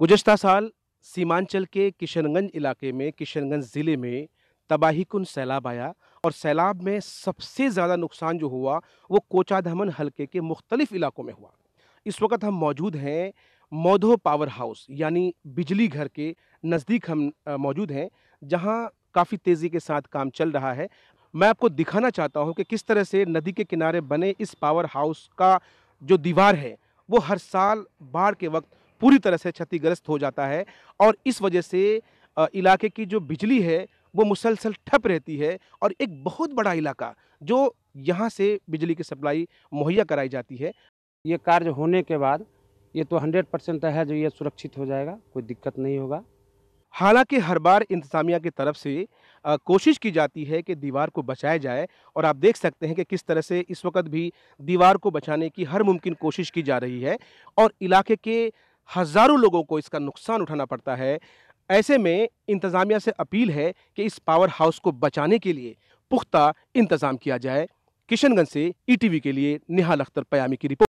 गुजशत साल सीमांचल के किशनगंज इलाके में किशनगंज ज़िले में तबाही कन सैलाब आया और सैलाब में सबसे ज़्यादा नुकसान जो हुआ वो कोचाधमन हलके के मुख्तलिफ इलाकों में हुआ इस वक्त हम मौजूद हैं मौधो पावर हाउस यानी बिजली घर के नज़दीक हम मौजूद हैं जहाँ काफ़ी तेज़ी के साथ काम चल रहा है मैं आपको दिखाना चाहता हूँ कि किस तरह से नदी के किनारे बने इस पावर हाउस का जो दीवार है वो हर साल बाढ़ के वक्त पूरी तरह से क्षतिग्रस्त हो जाता है और इस वजह से इलाके की जो बिजली है वो मुसलसल ठप रहती है और एक बहुत बड़ा इलाका जो यहाँ से बिजली की सप्लाई मुहैया कराई जाती है ये कार्य होने के बाद ये तो 100 परसेंट है जो ये सुरक्षित हो जाएगा कोई दिक्कत नहीं होगा हालांकि हर बार इंतज़ामिया की तरफ से आ, कोशिश की जाती है कि दीवार को बचाया जाए और आप देख सकते हैं कि किस तरह से इस वक्त भी दीवार को बचाने की हर मुमकिन कोशिश की जा रही है और इलाके के हज़ारों लोगों को इसका नुकसान उठाना पड़ता है ऐसे में इंतज़ामिया से अपील है कि इस पावर हाउस को बचाने के लिए पुख्ता इंतज़ाम किया जाए किशनगंज से ईटीवी के लिए निहाल अख्तर पयामी की रिपोर्ट